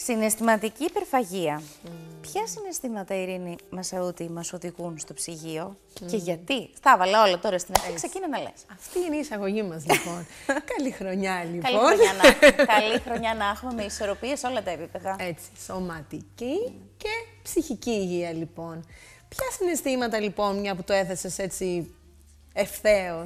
Συναισθηματική υπερφαγία. Mm. Ποια συναισθήματα, Ειρήνη Μασαούτη, μας οδηγούν στο ψυγείο και γιατί. Τα βάλα όλα τώρα στην αρχή, ξεκίνα να λες. Αυτή είναι η εισαγωγή μας, λοιπόν. Καλή χρονιά, λοιπόν. Καλή χρονιά, να, καλή χρονιά να έχουμε με ισορροπίες όλα τα επίπεδα. Έτσι. Σωματική και ψυχική υγεία, λοιπόν. Ποια συναισθήματα, λοιπόν, μια που το έθεσες έτσι ευθέως,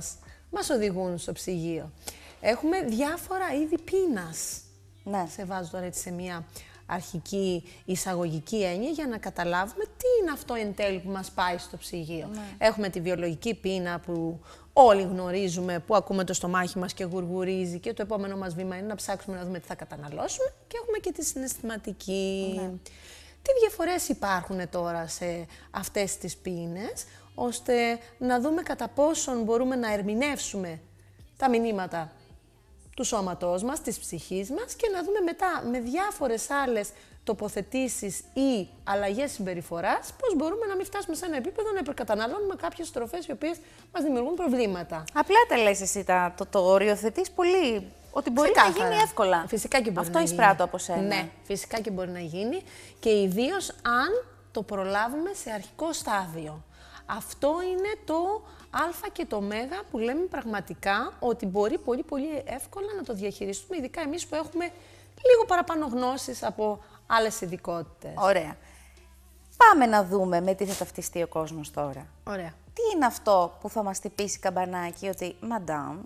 μα οδηγούν στο ψυγείο. Έχουμε διάφορα είδη πείνας. Ναι. Σε βάζω τώρα σε μια αρχική εισαγωγική έννοια για να καταλάβουμε τι είναι αυτό εν τέλει που μας πάει στο ψυγείο. Ναι. Έχουμε τη βιολογική πείνα που όλοι γνωρίζουμε, που ακούμε το στομάχι μας και γουργουρίζει και το επόμενο μας βήμα είναι να ψάξουμε να δούμε τι θα καταναλώσουμε και έχουμε και τη συναισθηματική. Ναι. Τι διαφορές υπάρχουν τώρα σε αυτές τις πείνες ώστε να δούμε κατά πόσον μπορούμε να ερμηνεύσουμε τα μηνύματα του σώματός μας, της ψυχής μας και να δούμε μετά με διάφορες άλλες τοποθετήσεις ή αλλαγές συμπεριφοράς πώς μπορούμε να μην φτάσουμε σε ένα επίπεδο να υπερκαταναλώνουμε κάποιες τροφές οι οποίες μας δημιουργούν προβλήματα. Απλά τα λες εσύ, τα, το, το οριοθετείς πολύ ότι μπορεί να γίνει ε, εύκολα. Φυσικά και μπορεί Αυτό να γίνει. Αυτό από σένα. Ναι, φυσικά και μπορεί να γίνει και ιδίως αν το προλάβουμε σε αρχικό στάδιο. Αυτό είναι το α και το μέγα που λέμε πραγματικά ότι μπορεί πολύ πολύ εύκολα να το διαχειριστούμε, ειδικά εμείς που έχουμε λίγο παραπάνω γνώσεις από άλλες ειδικότητες. Ωραία. Πάμε να δούμε με τι θα ταυτιστεί ο κόσμος τώρα. Ωραία. Τι είναι αυτό που θα μας τυπήσει καμπανάκι ότι «Μαντάμ,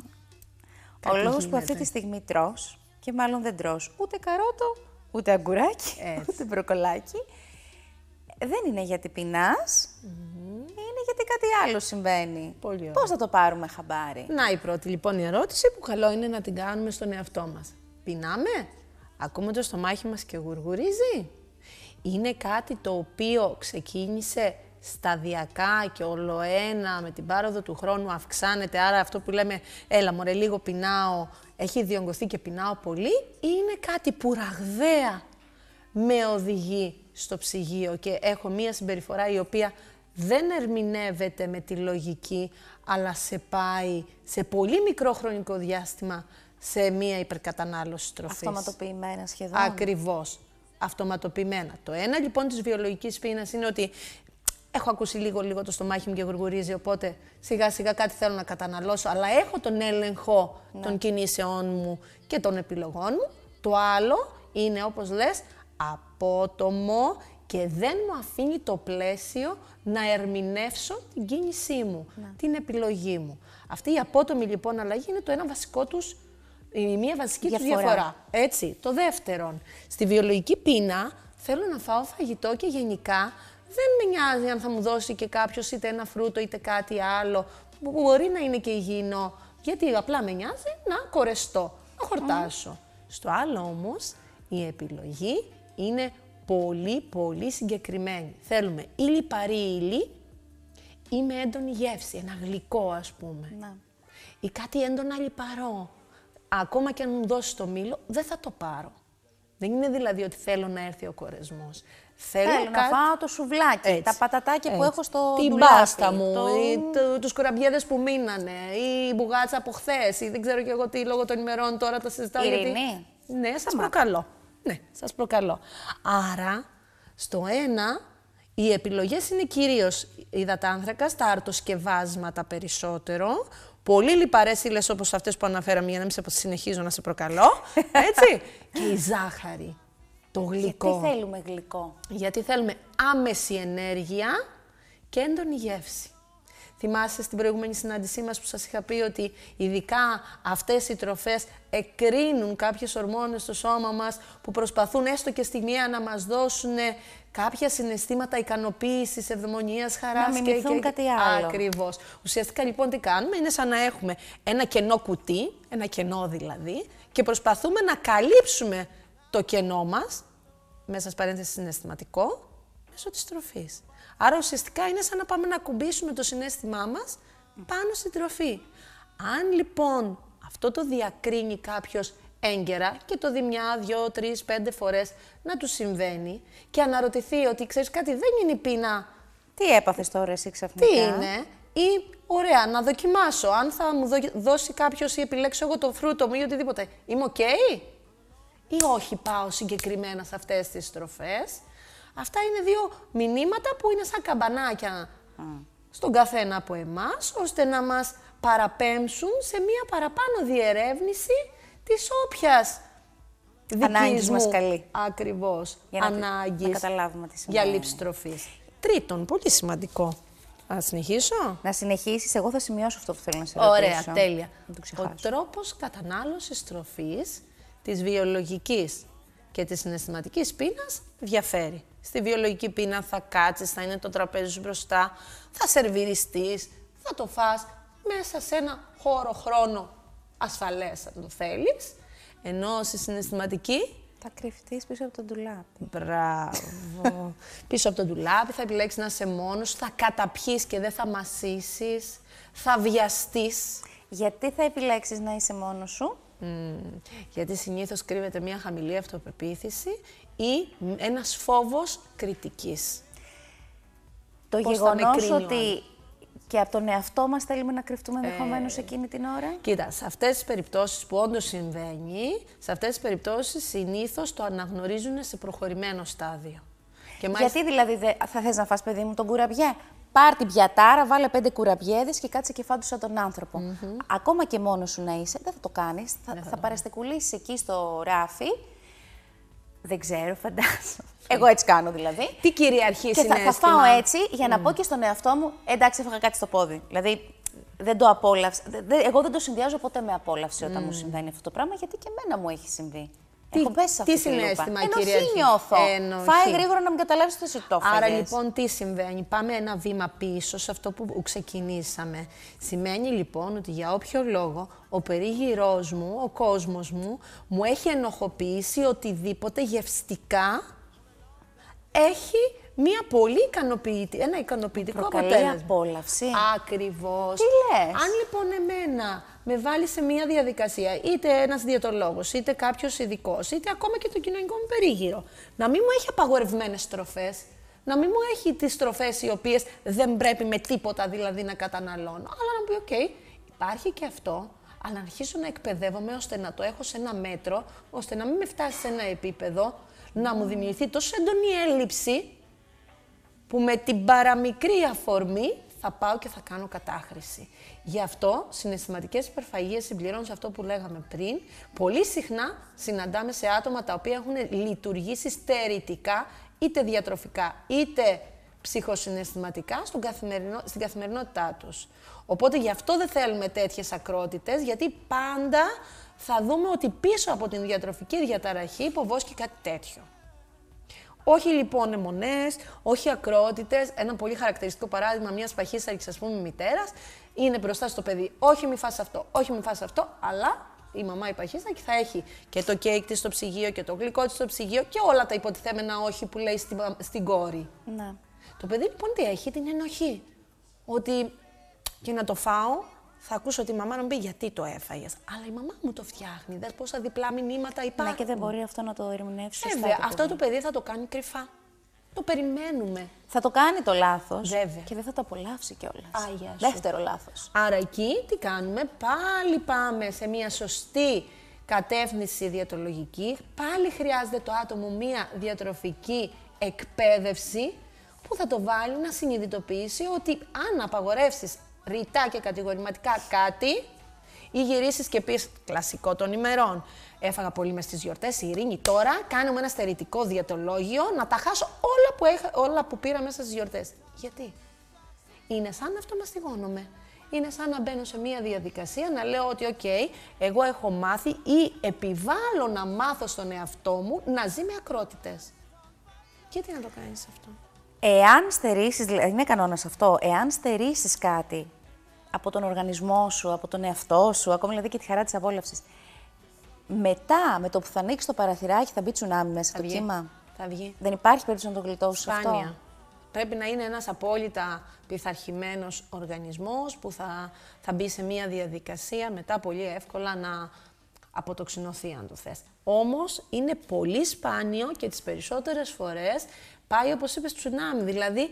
ο λόγος που αυτή τη στιγμή τρως και μάλλον δεν τρως ούτε καρότο, ούτε αγκουράκι, ούτε μπροκολάκι, δεν είναι γιατί πεινάς, γιατί κάτι άλλο συμβαίνει. Πολύ Πώς θα το πάρουμε χαμπάρι. Να η πρώτη λοιπόν η ερώτηση που καλό είναι να την κάνουμε στον εαυτό μας. Πεινάμε, ακούμε το στομάχι μας και γουργουρίζει. Είναι κάτι το οποίο ξεκίνησε σταδιακά και ολοένα με την πάροδο του χρόνου αυξάνεται, άρα αυτό που λέμε έλα μωρέ λίγο πεινάω, έχει διονγκωθεί και πεινάω πολύ, είναι κάτι που ραγδαία με οδηγεί στο ψυγείο και έχω μία συμπεριφορά η οποία δεν ερμηνεύεται με τη λογική, αλλά σε πάει σε πολύ μικρό χρονικό διάστημα σε μία υπερκατανάλωση τροφής. Αυτοματοποιημένα σχεδόν. Ακριβώς. Αυτοματοποιημένα. Το ένα λοιπόν της βιολογικής πείνας είναι ότι έχω ακούσει λίγο λίγο το στομάχι μου και γουργουρίζει, οπότε σιγά σιγά κάτι θέλω να καταναλώσω, αλλά έχω τον έλεγχο ναι. των κινήσεών μου και των επιλογών μου. Το άλλο είναι όπως λες απότομο, και δεν μου αφήνει το πλαίσιο να ερμηνεύσω την κίνησή μου, ναι. την επιλογή μου. Αυτή η απότομη λοιπόν αλλαγή είναι το ένα βασικό τους, η μία βασική διαφορά. τους διαφορά. Έτσι, το δεύτερον, στη βιολογική πείνα θέλω να φάω φαγητό και γενικά δεν με νοιάζει αν θα μου δώσει και κάποιος είτε ένα φρούτο είτε κάτι άλλο που μπορεί να είναι και υγιεινό, γιατί απλά με νοιάζει να κορεστώ, να χορτάσω. Στο άλλο όμως, η επιλογή είναι πολύ πολύ συγκεκριμένη. Θέλουμε ή λιπαρή ύλη ή με έντονη γεύση, ένα γλυκό ας πούμε. Να. Ή κάτι έντονα λιπαρό. Ακόμα και αν μου δώσει το μήλο, δεν θα το πάρω. Δεν είναι δηλαδή ότι θέλω να έρθει ο κορεσμός. Θέλω, να φάω το σουβλάκι, τα πατατάκια που έχω στο Την μπάστα μου, το... ή τους κουραμπιέδες που μείνανε, ή η μπουγατσα από χθες, ή δεν ξέρω και εγώ τι λόγω των ημερών τώρα τα συζητάω. Ειρηνή. Ναι, σας προκαλώ. Ναι, σας προκαλώ. Άρα, στο ένα, οι επιλογές είναι κυρίως υδατάνθρακας, τα αρτοσκευάσματα περισσότερο, πολύ λιπαρές ύλες όπως αυτές που αναφέραμε για να μην σε συνεχίζω να σε προκαλώ, έτσι, και η ζάχαρη. Το γλυκό. Γιατί θέλουμε γλυκό. Γιατί θέλουμε άμεση ενέργεια και έντονη γεύση. Θυμάστε στην προηγούμενη συνάντησή μας που σας είχα πει ότι ειδικά αυτές οι τροφές εκρίνουν κάποιες ορμόνες στο σώμα μας που προσπαθούν έστω και στιγμία να μας δώσουν κάποια συναισθήματα ικανοποίησης, ευδομονίας, χαράς και, και κάτι άλλο. Ακριβώς. Ουσιαστικά λοιπόν τι κάνουμε, είναι σαν να έχουμε ένα κενό κουτί, ένα κενό δηλαδή, και προσπαθούμε να καλύψουμε το κενό μας, μέσα σε παρένθεση συναισθηματικό, μέσω της τροφής. Άρα ουσιαστικά είναι σαν να πάμε να κουμπίσουμε το συνέστημά μας πάνω στην τροφή. Αν λοιπόν αυτό το διακρίνει κάποιος έγκαιρα και το δει μια, δυο, τρεις, πέντε φορές να του συμβαίνει και αναρωτηθεί ότι ξέρεις κάτι δεν είναι η πείνα. Τι έπαθες τώρα εσύ ξαφνικά. Τι είναι ή ωραία να δοκιμάσω αν θα μου δώσει κάποιος ή επιλέξω εγώ το φρούτο μου ή οτιδήποτε. Είμαι οκ. Ή όχι πάω συγκεκριμένα σε αυτές τις τροφές. Αυτά είναι δύο μηνύματα που είναι σαν καμπανάκια στον καθένα από εμάς, ώστε να μας παραπέμψουν σε μία παραπάνω διερεύνηση της όποιας Ανάγκης μα καλή. Ακριβώ. Ανάγκη. Για λήψη τροφής. Τρίτον, πολύ σημαντικό. Να συνεχίσω. Να συνεχίσεις. Εγώ θα σημειώσω αυτό που θέλω να σε ρωτήσω. Ωραία, τέλεια. Ο τρόπος κατανάλωσης τροφής της βιολογικής και της συναισθηματικής πείνας διαφέρει στη βιολογική πείνα, θα κάτσεις, θα είναι το τραπέζι σου μπροστά, θα σερβιριστείς, θα το φας μέσα σε ένα χώρο, χρόνο ασφαλές αν το θέλεις. Ενώ στη συναισθηματική θα κρυφτείς πίσω από το ντουλάπι. Μπράβο. πίσω από το ντουλάπι θα επιλέξεις να είσαι μόνος, θα καταπιείς και δεν θα μασίσεις θα βιαστείς. Γιατί θα επιλέξεις να είσαι μόνος σου. Γιατί συνήθως κρύβεται μια χαμηλή αυτοπεποίθηση ή ένας φόβος κριτικής. Το γεγονό γεγονός ότι και από τον εαυτό μας θέλουμε να κρυφτούμε ενδεχομένω ε, εκείνη την ώρα. Κοίτα, σε αυτές τις περιπτώσεις που όντως συμβαίνει, σε αυτές τις περιπτώσεις συνήθως το αναγνωρίζουν σε προχωρημένο στάδιο. Και μάλιστα... Γιατί δηλαδή θα θες να φας παιδί μου τον κουραβιέ. Πάρ την πιατάρα, βάλε πέντε κουραμπιέδες και κάτσε και φάντου τον άνθρωπο. Ακόμα και μόνος σου να είσαι, δεν θα το κάνεις, θα, θα, θα εκεί στο ράφι δεν ξέρω, φαντάζομαι. Εγώ έτσι κάνω δηλαδή. Τι κυριαρχεί είναι θα, θα φάω έτσι για να mm. πω και στον εαυτό μου, εντάξει, έφαγα κάτι στο πόδι. Δηλαδή, δεν το απόλαυσα. εγώ δεν το συνδυάζω ποτέ με απόλαυση όταν μου συμβαίνει αυτό το πράγμα, γιατί και εμένα μου έχει συμβεί. Τι, Έχω πέσει τι συνέστημα, κυρία. Ε, νιώθω. Φάει γρήγορα να μην καταλάβεις το σου Άρα λοιπόν τι συμβαίνει. Πάμε ένα βήμα πίσω σε αυτό που ξεκινήσαμε. Σημαίνει λοιπόν ότι για όποιο λόγο ο περίγυρός μου, ο κόσμος μου, μου έχει ενοχοποιήσει οτιδήποτε γευστικά έχει μία πολύ ικανοποιητική... ένα ικανοποιητικό Προκαλεί αποτέλεσμα. απόλαυση. Ακριβώς. Τι λες. Αν λοιπόν εμένα με βάλει σε μία διαδικασία, είτε ένας διαιτολόγος, είτε κάποιος ειδικός, είτε ακόμα και το κοινωνικό μου περίγυρο, να μην μου έχει απαγορευμένες στροφές, να μην μου έχει τις στροφές οι οποίες δεν πρέπει με τίποτα δηλαδή να καταναλώνω. Αλλά να μου πει, OK, υπάρχει και αυτό, αλλά να αρχίσω να εκπαιδεύομαι ώστε να το έχω σε ένα μέτρο, ώστε να μην με φτάσει σε ένα επίπεδο, να μου δημιουργηθεί τόσο έντονη έλλειψη που με την παραμικρή αφορμή θα πάω και θα κάνω κατάχρηση. Γι' αυτό συναισθηματικές υπερφαγίες συμπληρώνουν σε αυτό που λέγαμε πριν. Πολύ συχνά συναντάμε σε άτομα τα οποία έχουν λειτουργήσει στερητικά, είτε διατροφικά, είτε ψυχοσυναισθηματικά στον καθημερινό, στην καθημερινότητά τους. Οπότε γι' αυτό δεν θέλουμε τέτοιες ακρότητες, γιατί πάντα θα δούμε ότι πίσω από την διατροφική διαταραχή υποβόσκει κάτι τέτοιο. Όχι λοιπόν αιμονέ, όχι ακρότητες. Ένα πολύ χαρακτηριστικό παράδειγμα μιας παχύσαρκη, ας πούμε, μητέρας είναι μπροστά στο παιδί. Όχι, μη φας αυτό, όχι, μη φας αυτό, αλλά η μαμά η παχύσαρκη θα έχει και το κέικ της στο ψυγείο και το γλυκό της στο ψυγείο και όλα τα υποτιθέμενα όχι που λέει στην, στην κόρη. Ναι. Το παιδί λοιπόν τι έχει, την ενοχή. Ότι και να το φάω θα ακούσω ότι η μαμά να μου πει γιατί το έφαγες. Αλλά η μαμά μου το φτιάχνει. Δε πόσα διπλά μηνύματα υπάρχουν. Ναι, και δεν μπορεί αυτό να το ερμηνεύσει. Βέβαια, ε, αυτό το παιδί θα το κάνει κρυφά. Το περιμένουμε. Θα το κάνει το λάθος. Βέβαια. Και δεν θα το απολαύσει κιόλας. Άγια. Δεύτερο λάθος. Άρα εκεί τι κάνουμε. Πάλι πάμε σε μια σωστή κατεύθυνση διατρολογική. Πάλι χρειάζεται το άτομο μια διατροφική εκπαίδευση που θα το βάλει να συνειδητοποιήσει ότι αν απαγορεύσεις ρητά και κατηγορηματικά κάτι ή γυρίσεις και πεις κλασικό των ημερών. Έφαγα πολύ μες στι γιορτές, η Ειρήνη. Τώρα κάνουμε ένα στερητικό διατολόγιο να τα χάσω όλα που, όλα που πήρα μέσα στις γιορτές. Γιατί είναι σαν να αυτομαστιγώνομαι. Είναι σαν να μπαίνω σε μία διαδικασία να λέω ότι, οκ, εγώ έχω μάθει ή επιβάλλω να μάθω στον εαυτό μου να ζει με ακρότητες. Γιατί να το κάνεις αυτό. Εάν στερήσεις, είναι κανόνας αυτό, εάν στερήσεις κάτι από τον οργανισμό σου, από τον εαυτό σου, ακόμη δηλαδή και τη χαρά της απόλαυσης. Μετά, με το που θα ανοίξει το παραθυράκι, θα μπει τσουνάμι μέσα στο το κύμα. Θα βγει. Δεν υπάρχει περίπτωση να το γλιτώσει αυτό. Πρέπει να είναι ένας απόλυτα πειθαρχημένος οργανισμός που θα, θα μπει σε μια διαδικασία μετά πολύ εύκολα να αποτοξινωθεί, αν το θέ. Όμως, είναι πολύ σπάνιο και τις περισσότερες φορές. Πάει, όπως είπες, τσουνάμι. Δηλαδή,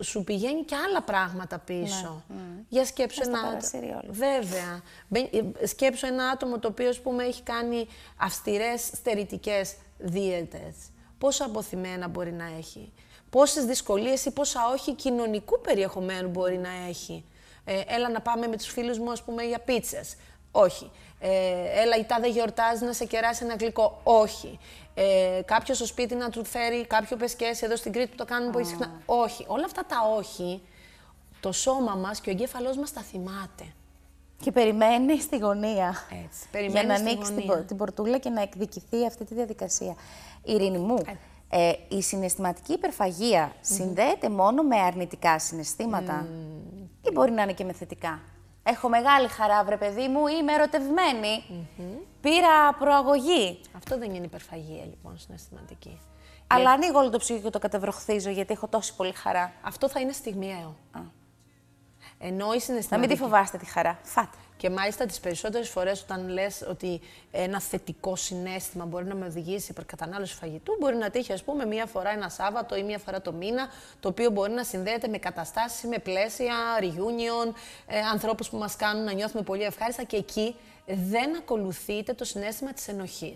σου, πηγαίνει και άλλα πράγματα πίσω. Ναι, ναι. Για σκέψου ένα άτομο. Βέβαια. Ε, σκέψω ένα άτομο το οποίο, ας πούμε, έχει κάνει αυστηρές στερητικές δίαιτες. Πόσα αποθυμένα μπορεί να έχει. Πόσες δυσκολίες ή πόσα όχι κοινωνικού περιεχομένου μπορεί να έχει. Ε, έλα να πάμε με τους φίλους μου, ας πούμε, για πίτσες. Όχι. Ε, έλα η τάδε γιορτάζει να σε κεράσει ένα γλυκό. Όχι. Ε, κάποιος στο σπίτι να του φέρει κάποιο πεσκέσει εδώ στην Κρήτη που το κάνουν πολύ συχνά. Όχι. Όλα αυτά τα όχι, το σώμα μας και ο εγκέφαλός μας τα θυμάται. Και περιμένει στη γωνία Έτσι. Περιμένει για να ανοίξει την, την πορτούλα και να εκδικηθεί αυτή τη διαδικασία. Ειρήνη μου, ε, ε η συναισθηματική υπερφαγία συνδέεται μόνο με αρνητικά συναισθήματα ή μπορεί να είναι και με θετικά. Έχω μεγάλη χαρά, βρε παιδί μου, είμαι Πήρα προαγωγή. Αυτό δεν είναι υπερφαγία, λοιπόν, συναισθηματική. Αλλά γιατί... ανοίγω όλο το ψυγείο και το κατεβροχθίζω γιατί έχω τόση πολύ χαρά. Αυτό θα είναι στιγμιαίο. Ε, Α. Ενώ η συναισθηματική... Να μην τη φοβάστε τη χαρά. Φάτε. Και μάλιστα τις περισσότερες φορές, όταν λες ότι ένα θετικό συνέστημα μπορεί να με οδηγήσει σε υπερκατανάλωση φαγητού, μπορεί να τύχει, ας πούμε, μία φορά ένα Σάββατο ή μία φορά το μήνα, το οποίο μπορεί να συνδέεται με καταστάσεις, με πλαίσια, reunion, ε, ανθρώπους που μας κάνουν να νιώθουμε πολύ ευχάριστα και εκεί δεν ακολουθείται το συνέστημα της ενοχής.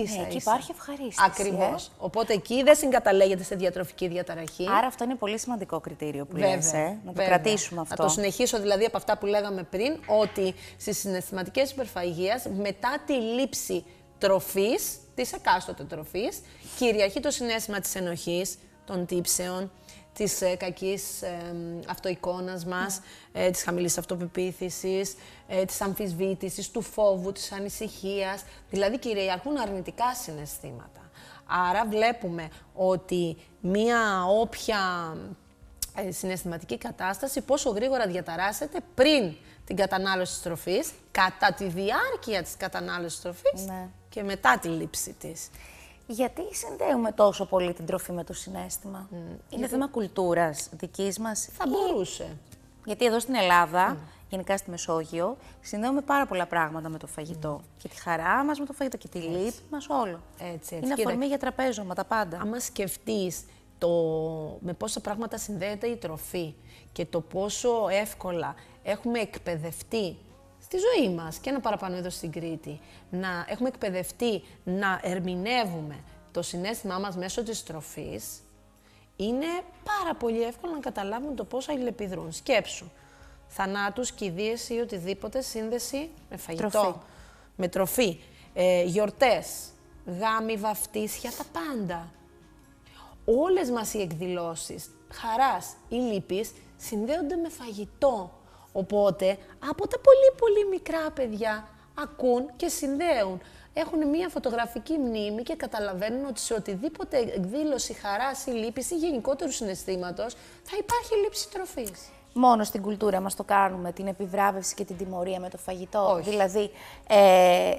Ε, ίσα. εκεί υπάρχει ευχαρίστηση. Ακριβώς. Ε. Οπότε εκεί δεν συγκαταλέγεται σε διατροφική διαταραχή. Άρα αυτό είναι πολύ σημαντικό κριτήριο που λέμε. Να το κρατήσουμε αυτό. Να το συνεχίσω δηλαδή από αυτά που λέγαμε πριν, ότι στις συναισθηματικές υπερφαγίες μετά τη λήψη τροφής, της εκάστοτε τροφής, κυριαρχεί το συνέστημα της ενοχής, των τύψεων, της ε, κακής ε, αυτοεικόνας μας, ε, της χαμηλής αυτοπεποίθησης, ε, της αμφισβήτησης, του φόβου, της ανησυχίας. Δηλαδή κυριαρχούν αρνητικά συναισθήματα. Άρα βλέπουμε ότι μία όποια ε, συναισθηματική κατάσταση, πόσο γρήγορα διαταράσσεται πριν την κατανάλωση της τροφής, κατά τη διάρκεια της κατανάλωσης της τροφής ναι. και μετά τη λήψη της. Γιατί συνδέουμε τόσο πολύ την τροφή με το συνέστημα. Είναι θέμα κουλτούρας δικής μας. Θα μπορούσε. Γιατί εδώ στην Ελλάδα, γενικά στη Μεσόγειο, συνδέουμε πάρα πολλά πράγματα με το φαγητό. Και τη χαρά μας με το φαγητό και τη λύπη μας, όλο. Έτσι, έτσι. Είναι αφορμή για τραπέζωμα, τα πάντα. Άμα σκεφτείς το... με πόσα πράγματα συνδέεται η τροφή και το πόσο εύκολα έχουμε εκπαιδευτεί στη ζωή μας και ένα παραπάνω εδώ στην Κρήτη. Να έχουμε εκπαιδευτεί να ερμηνεύουμε το συνέστημά μας μέσω της τροφής, είναι πάρα πολύ εύκολο να καταλάβουμε το πώς αλληλεπιδρούν. Σκέψου, θανάτους, κηδείες ή οτιδήποτε σύνδεση με φαγητό, με τροφή, ε, γιορτές, γάμοι, βαφτίσια, τα πάντα. Όλες μας οι εκδηλώσεις χαράς ή λύπης συνδέονται με φαγητό. Οπότε, από τα πολύ πολύ μικρά παιδιά ακούν και συνδέουν. Έχουν μία φωτογραφική μνήμη και καταλαβαίνουν ότι σε οτιδήποτε εκδήλωση χαράς ή λύπης ή γενικότερου συναισθήματος θα υπάρχει λήψη τροφής. Μόνο στην κουλτούρα μας το κάνουμε, την επιβράβευση και την τιμωρία με το φαγητό. Όχι. Δηλαδή, ε,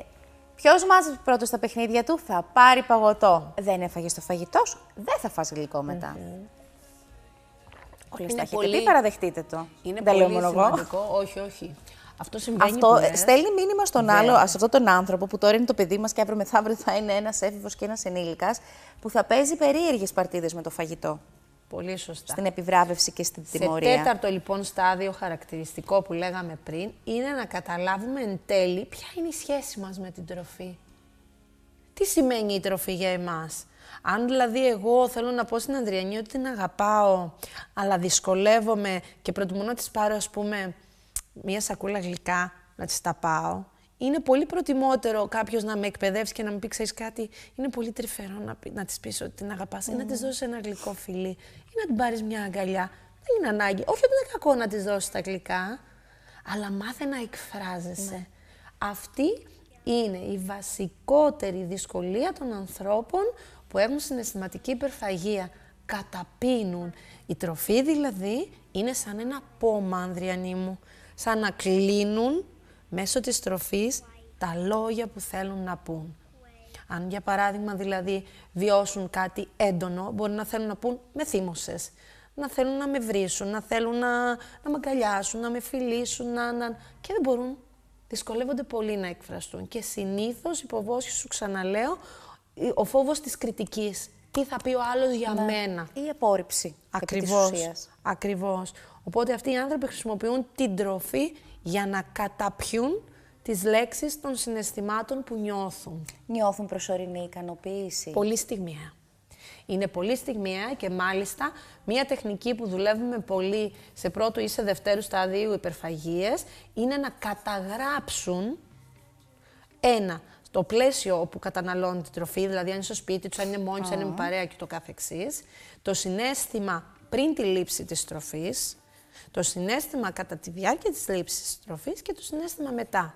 Ποιο μάζει πρώτο στα παιχνίδια του θα πάρει παγωτό. Δεν έφαγες το φαγητό σου, δεν θα φας γλυκό Δύσκολε πολύ... παραδεχτείτε το. Είναι πολύ σημαντικό. Όχι, όχι. Αυτό συμβαίνει. Αυτό στέλνει μήνυμα στον άλλο, σε αυτόν τον άνθρωπο που τώρα είναι το παιδί μας και αύριο μεθαύριο θα είναι ένας έφηβος και ένας ενήλικας, που θα παίζει περίεργες παρτίδες με το φαγητό. Πολύ σωστά. Στην επιβράβευση και στην τιμωρία. Το τέταρτο λοιπόν στάδιο χαρακτηριστικό που λέγαμε πριν, είναι να καταλάβουμε εν τέλει ποια είναι η σχέση μας με την τροφή. Τι σημαίνει η τροφή για εμάς. Αν δηλαδή εγώ θέλω να πω στην Ανδριανή ότι την αγαπάω, αλλά δυσκολεύομαι και προτιμώ να της πάρω, ας πούμε, μία σακούλα γλυκά, να της τα πάω, είναι πολύ προτιμότερο κάποιος να με εκπαιδεύσει και να μου πει: Ξέρεις κάτι, είναι πολύ τρυφερό να, να της πεις ότι την αγαπάς, mm. ή να της ναι. δώσεις ένα γλυκό φιλί, ή να την πάρεις μια αγκαλιά. Δεν είναι ανάγκη. Όχι ότι είναι κακό να της δώσεις τα γλυκά, αλλά μάθε να εκφράζεσαι. Mm. Αυτή είναι η βασικότερη δυσκολία των ανθρώπων που έχουν συναισθηματική υπερφαγία καταπίνουν. Η τροφή δηλαδή είναι σαν ένα πόμα, Ανδριανή μου. Σαν να κλείνουν μέσω της τροφής τα λόγια που θέλουν να πούν. Αν για παράδειγμα δηλαδή βιώσουν κάτι έντονο, μπορεί να θέλουν να πούν «με θύμωσες», να θέλουν να με βρίσουν, να θέλουν να, να με αγκαλιάσουν, να με φιλήσουν, να, να... και δεν μπορούν. Δυσκολεύονται πολύ να εκφραστούν και συνήθως υποβόσχει σου ξαναλέω ο φόβος της κριτικής. Τι θα πει ο άλλος για ναι. μένα. Η απόρριψη. Ακριβώς. ακριβώς. Οπότε αυτοί οι άνθρωποι χρησιμοποιούν την τροφή για να καταπιούν τις λέξεις των συναισθημάτων που νιώθουν. Νιώθουν προσωρινή ικανοποίηση. Πολύ στιγμιαία. Είναι πολύ στιγμιαία και μάλιστα μία τεχνική που δουλεύουμε πολύ σε πρώτο ή σε δευτέρου στάδιο υπερφαγίες είναι να καταγράψουν ένα το πλαίσιο όπου καταναλώνουν την τροφή, δηλαδή αν είναι στο σπίτι του, αν είναι μόνοι του, αν είναι παρέα και το καθεξής. το συνέστημα πριν τη λήψη της τροφής, το συνέστημα κατά τη διάρκεια της λήψης της τροφής και το συνέστημα μετά.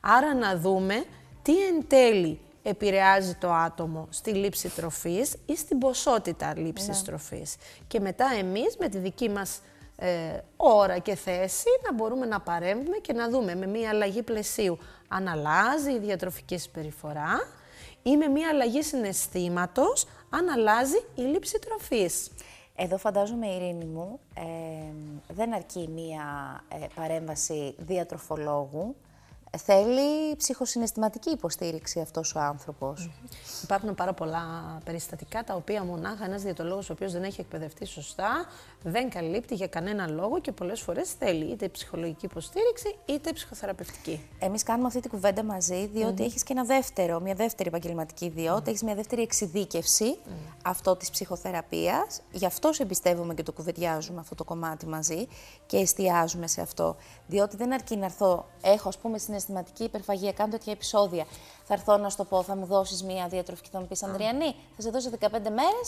Άρα να δούμε τι εν τέλει επηρεάζει το άτομο στη λήψη τροφής ή στην ποσότητα λήψης ναι. τροφής. Και μετά εμείς με τη δική μας ε, ώρα και θέση να μπορούμε να παρέμβουμε και να δούμε με μία αλλαγή πλαισίου αν αλλάζει η διατροφική συμπεριφορά ή με μία αλλαγή συναισθήματος αν αλλάζει η λήψη τροφής. Εδώ φαντάζομαι, Ειρήνη μου, δεν αρκεί μία ε, παρέμβαση διατροφολόγου. Θέλει ψυχοσυναισθηματική υποστήριξη αυτός ο ανθρωπος Υπάρχουν πάρα πολλά περιστατικά τα οποία μονάχα ένας διατολόγος ο οποίος δεν έχει εκπαιδευτεί σωστά δεν καλύπτει για κανένα λόγο και πολλές φορές θέλει είτε ψυχολογική υποστήριξη είτε ψυχοθεραπευτική. Εμείς κάνουμε αυτή τη κουβέντα μαζί, διότι mm. έχεις και ένα δεύτερο, μια δεύτερη επαγγελματική ιδιότητα, mm. έχεις μια δεύτερη εξειδίκευση mm. αυτό της ψυχοθεραπείας. Γι' αυτό σε εμπιστεύομαι και το κουβεντιάζουμε αυτό το κομμάτι μαζί και εστιάζουμε σε αυτό. Διότι δεν αρκεί να έρθω, έχω ας πούμε συναισθηματική υπερφαγία, κάνω τέτοια επεισόδια. Θα έρθω να σου το πω, θα μου δώσεις μία διατροφική, θα μου πεις Ανδριανή, θα σε δώσω 15 μέρε.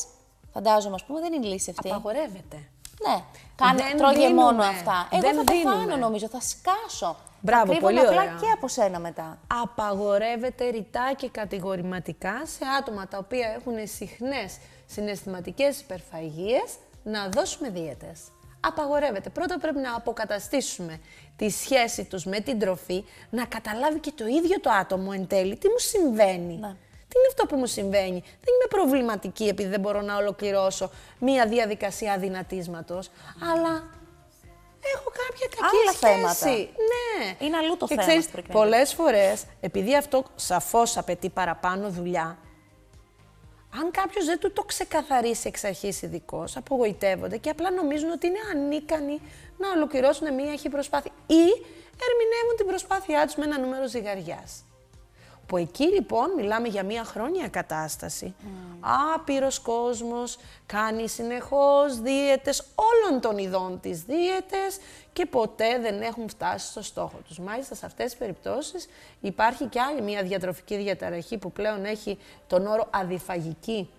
Φαντάζομαι, ας πούμε, δεν είναι η λύση αυτή. Απαγορεύεται. Ναι. Κάνε, δεν τρώγε μόνο αυτά. Εγώ δεν θα το νομίζω, θα σκάσω. Μπράβο, θα πολύ απλά και από σένα μετά. Απαγορεύεται ρητά και κατηγορηματικά σε άτομα τα οποία έχουν συχνές συναισθηματικές υπερφαγίες να δώσουμε δίαιτες. Απαγορεύεται. Πρώτα πρέπει να αποκαταστήσουμε τη σχέση τους με την τροφή, να καταλάβει και το ίδιο το άτομο εν τέλει τι μου συμβαίνει. Ναι τι είναι αυτό που μου συμβαίνει. Δεν είμαι προβληματική επειδή δεν μπορώ να ολοκληρώσω μία διαδικασία δυνατίσματος, αλλά έχω κάποια κακή Άλλα σχέση. Θέματα. Ναι. Είναι αλλού το και θέμα. Και πολλές φορές, επειδή αυτό σαφώς απαιτεί παραπάνω δουλειά, αν κάποιος δεν του το ξεκαθαρίσει εξ αρχής ειδικός, απογοητεύονται και απλά νομίζουν ότι είναι ανίκανοι να ολοκληρώσουν μία έχει προσπάθεια ή ερμηνεύουν την προσπάθειά τους με ένα νούμερο ζυγαριάς. Που εκεί λοιπόν μιλάμε για μία χρόνια κατάσταση. Mm. Άπειρος κόσμος, κάνει συνεχώς δίαιτες όλων των ειδών της δίαιτες και ποτέ δεν έχουν φτάσει στο στόχο τους. Μάλιστα σε αυτές τις περιπτώσεις υπάρχει και άλλη μία διατροφική διαταραχή που πλέον έχει τον όρο αδιφαγική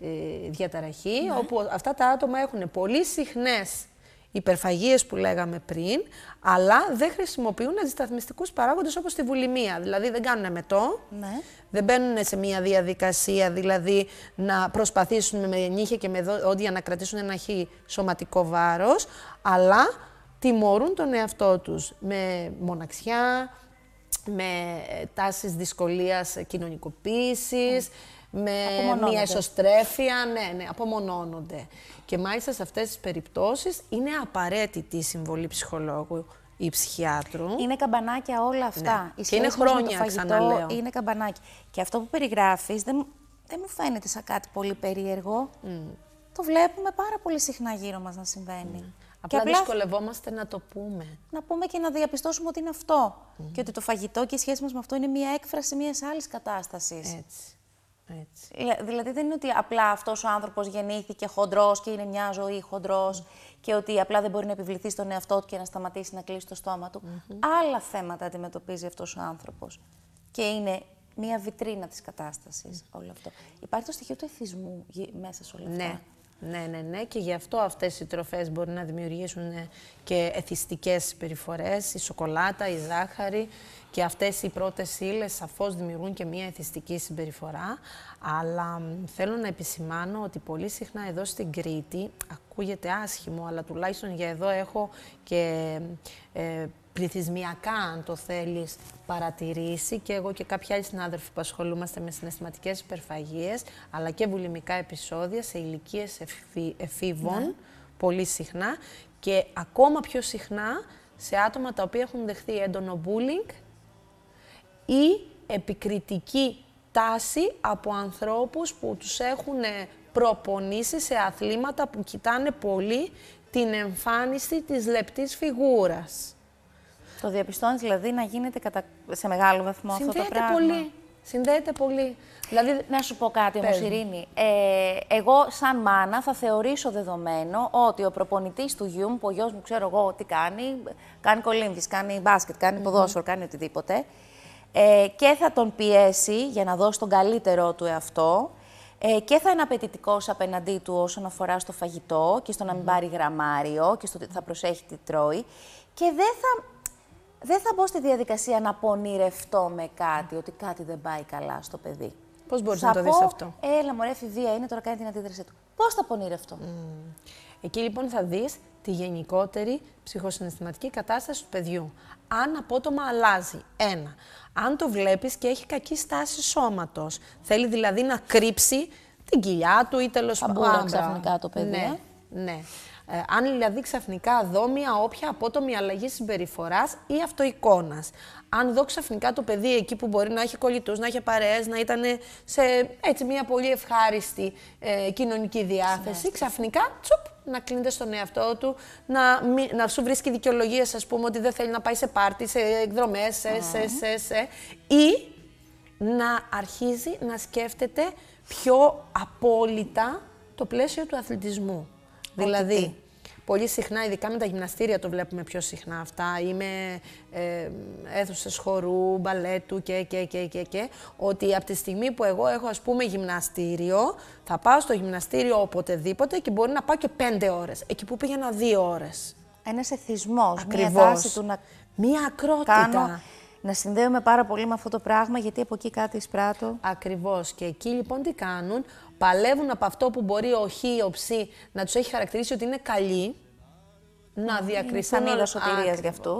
ε, διαταραχή, ναι. όπου αυτά τα άτομα έχουν πολύ συχνές υπερφαγίες που λέγαμε πριν, αλλά δεν χρησιμοποιούν αντισταθμιστικούς παράγοντες όπως τη βουλημία. Δηλαδή δεν κάνουν μετό, ναι. δεν μπαίνουν σε μια διαδικασία, δηλαδή να προσπαθήσουν με νύχια και με δόντια να κρατήσουν ένα χι σωματικό βάρος, αλλά τιμωρούν τον εαυτό τους με μοναξιά, με τάσεις δυσκολίας κοινωνικοποίησης, με μια εσωστρέφεια, ναι, ναι, απομονώνονται. Και μάλιστα σε αυτές τις περιπτώσεις είναι απαραίτητη η συμβολή ψυχολόγου ή ψυχιάτρου. Είναι καμπανάκια όλα αυτά. Ναι. και είναι χρόνια, ξαναλέω. Είναι καμπανάκι. Και αυτό που περιγράφεις δεν, δεν μου φαίνεται σαν κάτι πολύ περίεργο. Mm. Το βλέπουμε πάρα πολύ συχνά γύρω μας να συμβαίνει. Mm. Απλά, δυσκολευόμαστε να το πούμε. Να πούμε και να διαπιστώσουμε ότι είναι αυτό. Και ότι το φαγητό και η σχέση μας με αυτό είναι μια έκφραση μιας άλλης κατάστασης. Έτσι. Έτσι. Δηλαδή δεν είναι ότι απλά αυτός ο άνθρωπος γεννήθηκε χοντρός και είναι μια ζωή χοντρός και ότι απλά δεν μπορεί να επιβληθεί στον εαυτό του και να σταματήσει να κλείσει το στόμα του. Άλλα θέματα αντιμετωπίζει αυτός ο άνθρωπος και είναι μια βιτρίνα της κατάστασης mm. όλο αυτό. Υπάρχει το στοιχείο του εθισμού μέσα σε όλα αυτά. Ναι. Ναι, ναι, ναι. Και γι' αυτό αυτές οι τροφές μπορεί να δημιουργήσουν και εθιστικές περιφορές, η σοκολάτα, η ζάχαρη, και αυτές οι πρώτες ύλες σαφώς δημιουργούν και μία εθιστική συμπεριφορά. Αλλά θέλω να επισημάνω ότι πολύ συχνά εδώ στην Κρήτη, ακούγεται άσχημο, αλλά τουλάχιστον για εδώ έχω και ε, πληθυσμιακά, αν το θέλεις, παρατηρήσει και εγώ και κάποιοι άλλοι συνάδελφοι που ασχολούμαστε με συναισθηματικές υπερφαγίες, αλλά και βουλημικά επεισόδια σε ηλικίες εφήβων, ναι. πολύ συχνά, και ακόμα πιο συχνά σε άτομα τα οποία έχουν δεχθεί έντονο bullying ή επικριτική τάση από ανθρώπους που τους έχουν ε, προπονήσει σε αθλήματα που κοιτάνε πολύ την εμφάνιση της λεπτής φιγούρας. Το διαπιστώνεις δηλαδή να γίνεται κατα... σε μεγάλο βαθμό αυτό το πράγμα. Πολύ. Συνδέεται πολύ. Δηλαδή... Να σου πω κάτι όμως, Ειρήνη. Ε, εγώ σαν μάνα θα θεωρήσω δεδομένο ότι ο προπονητής του γιου μου, που ο γιος μου ξέρω εγώ τι κάνει, κάνει κάνει κάνει μπάσκετ, κάνει mm ποδόσφαιρο, κάνει οτιδήποτε, ε, και θα τον πιέσει για να δώσει τον καλύτερό του εαυτό ε, και θα είναι απαιτητικός απέναντί του όσον αφορά στο φαγητό και στο να μην πάρει γραμμάριο και στο ότι θα προσέχει τι τρώει και δεν θα, δεν θα μπω στη διαδικασία να πονηρευτώ με κάτι, ότι κάτι δεν πάει καλά στο παιδί. Πώς μπορείς να το δεις αυτό. Έλα, μωρέ, βία, είναι, τώρα κάνει την αντίδρασή του. Πώς θα πονηρευτώ. Mm. Εκεί λοιπόν θα δεις τη γενικότερη ψυχοσυναισθηματική κατάσταση του παιδιού αν απότομα αλλάζει. Ένα. Αν το βλέπεις και έχει κακή στάση σώματος. Θέλει δηλαδή να κρύψει την κοιλιά του ή τέλος πάντων. ξαφνικά το παιδί. Ναι, ε. ναι. Ε, αν δηλαδή ξαφνικά δω μια όποια απότομη αλλαγή συμπεριφοράς ή αυτοεικόνας. Αν δω ξαφνικά το παιδί εκεί που μπορεί να έχει κολλητούς, να έχει παρέες, να ήταν σε έτσι μια πολύ ευχάριστη ε, κοινωνική διάθεση, ξαφνικά τσουπ, να κλείνεται στον εαυτό του, να, να σου βρίσκει δικαιολογίες, ας πούμε, ότι δεν θέλει να πάει σε πάρτι, σε εκδρομές, σε, ναι. σε, σε, σε. Ή να αρχίζει να σκέφτεται πιο απόλυτα το πλαίσιο του αθλητισμού. Δηλαδή, Πολύ συχνά, ειδικά με τα γυμναστήρια το βλέπουμε πιο συχνά αυτά, ή με ε, χορού, μπαλέτου και, και, και, και, και, ότι από τη στιγμή που εγώ έχω ας πούμε γυμναστήριο, θα πάω στο γυμναστήριο οποτεδήποτε και μπορεί να πάω και πέντε ώρες, εκεί που πήγαινα δύο ώρες. Ένας εθισμός, Ακριβώς. μια του να Μία ακρότητα να συνδέομαι πάρα πολύ με αυτό το πράγμα, γιατί από εκεί κάτι εισπράττω. Ακριβώς. Και εκεί λοιπόν τι κάνουν, παλεύουν από αυτό που μπορεί ο Χ ή ο Ψ να τους έχει χαρακτηρίσει ότι είναι καλοί, να διακριθούν. Είναι σωτηρία για αυτού.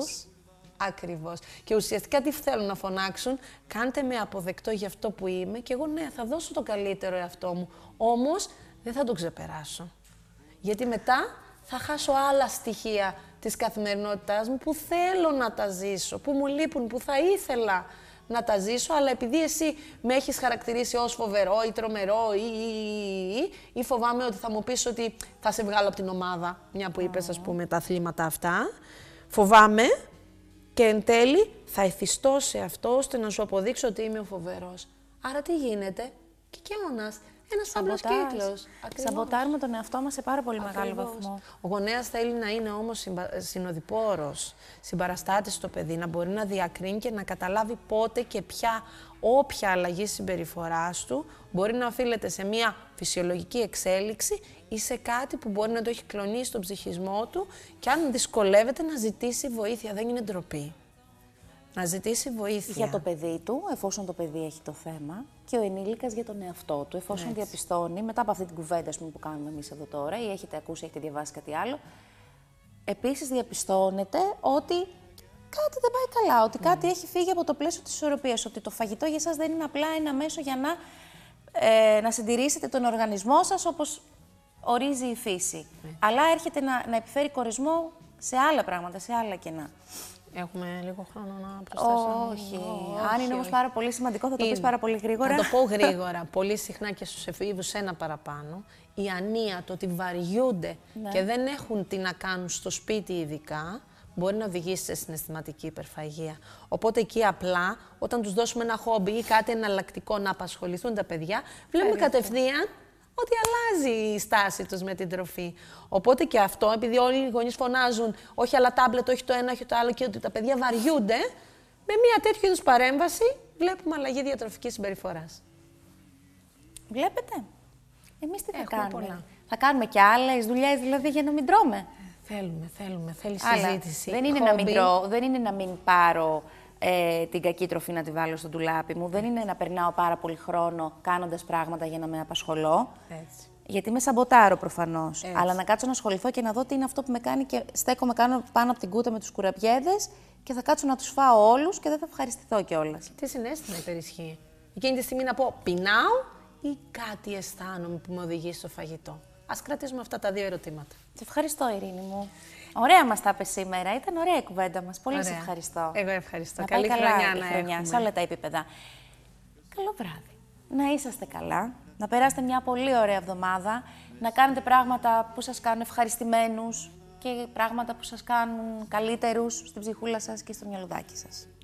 Ακριβώς. Και ουσιαστικά τι θέλουν να φωνάξουν, κάντε με αποδεκτό για αυτό που είμαι και εγώ ναι, θα δώσω το καλύτερο εαυτό μου. Όμως δεν θα τον ξεπεράσω. Γιατί μετά θα χάσω άλλα στοιχεία της καθημερινότητάς μου που θέλω να τα ζήσω, που μου λείπουν, που θα ήθελα να τα ζήσω, αλλά επειδή εσύ με έχεις χαρακτηρίσει ως φοβερό ή τρομερό ή, ή, φοβάμαι ότι θα μου πεις ότι θα σε βγάλω από την ομάδα, μια που είπες ας πούμε τα αθλήματα αυτά, φοβάμαι και εν τέλει θα εθιστώ σε αυτό ώστε να σου αποδείξω ότι είμαι ο φοβερός. Άρα τι γίνεται, και, ένας απλός κύκλο. Σαμποτάρουμε τον εαυτό μας σε πάρα πολύ Ακριβώς. μεγάλο βαθμό. Ο γονέας θέλει να είναι όμως συμπα... συνοδοιπόρος, συμπαραστάτης στο παιδί, να μπορεί να διακρίνει και να καταλάβει πότε και ποια όποια αλλαγή συμπεριφοράς του μπορεί να οφείλεται σε μια φυσιολογική εξέλιξη ή σε κάτι που μπορεί να το έχει κλονίσει στον ψυχισμό του και αν δυσκολεύεται να ζητήσει βοήθεια. Δεν είναι ντροπή. Να ζητήσει βοήθεια. Για το παιδί του, εφόσον το παιδί έχει το θέμα και ο ενήλικας για τον εαυτό του, εφόσον Έτσι. διαπιστώνει μετά από αυτή την κουβέντα που κάνουμε εμείς εδώ τώρα, ή έχετε ακούσει, έχετε διαβάσει κάτι άλλο. Επίσης, διαπιστώνεται ότι κάτι δεν πάει καλά, ότι κάτι ναι. έχει φύγει από το πλαίσιο της ισορροπίας. Ότι το φαγητό για εσά δεν είναι απλά ένα μέσο για να, ε, να συντηρήσετε τον οργανισμό σας όπως ορίζει η φύση. Ναι. Αλλά έρχεται να, να επιφέρει κορισμό σε άλλα πράγματα, σε άλλα κενά. Έχουμε λίγο χρόνο να προσθέσουμε. Όχι. όχι. Αν είναι όμω πάρα πολύ σημαντικό, θα το πεις πάρα πολύ γρήγορα. Θα το πω γρήγορα. πολύ συχνά και στους εφήβους ένα παραπάνω. Η ανία, το ότι βαριούνται ναι. και δεν έχουν τι να κάνουν στο σπίτι ειδικά, μπορεί να οδηγήσει σε συναισθηματική υπερφαγία. Οπότε εκεί απλά, όταν τους δώσουμε ένα χόμπι ή κάτι εναλλακτικό να απασχοληθούν τα παιδιά, βλέπουμε κατευθείαν ότι αλλάζει η στάση τους με την τροφή. Οπότε και αυτό, επειδή όλοι οι γονείς φωνάζουν όχι αλλά τάμπλετ, όχι το ένα, όχι το άλλο και ότι τα παιδιά βαριούνται, με μια τέτοια είδους παρέμβαση βλέπουμε αλλαγή διατροφικής συμπεριφοράς. Βλέπετε. Εμείς τι θα κάνουμε. Θα κάνουμε και άλλες δουλειές δηλαδή για να μην τρώμε. Θέλουμε, θέλουμε, θέλει συζήτηση. Δεν είναι, να μην τρώω, δεν είναι να μην πάρω ε, την κακή τροφή να τη βάλω στο ντουλάπι μου. Δεν είναι να περνάω πάρα πολύ χρόνο κάνοντας πράγματα για να με απασχολώ. Έτσι. Γιατί με σαμποτάρω προφανώς. Αλλά να κάτσω να ασχοληθώ και να δω τι είναι αυτό που με κάνει και στέκομαι κάνω πάνω από την κούτα με τους κουραπιέδες και θα κάτσω να τους φάω όλους και δεν θα ευχαριστηθώ κιόλας. Τι συνέστημα υπερισχύει. Εκείνη τη στιγμή να πω πεινάω ή κάτι αισθάνομαι που με οδηγεί στο φαγητό. Ας κρατήσουμε αυτά τα δύο ερωτήματα. Σε ευχαριστώ, Ειρήνη μου. Ωραία μας τα είπε σήμερα. Ήταν ωραία η κουβέντα μας. Πολύ σε ευχαριστώ. Εγώ ευχαριστώ. Να Καλή χρονιά, καλά η χρονιά σε όλα τα επίπεδα. Καλό βράδυ. Να είσαστε καλά. Να περάσετε μια πολύ ωραία εβδομάδα. Να κάνετε πράγματα που σας κάνουν ευχαριστημένους και πράγματα που σας κάνουν καλύτερους στην ψυχούλα σας και στο μυαλουδάκι σας.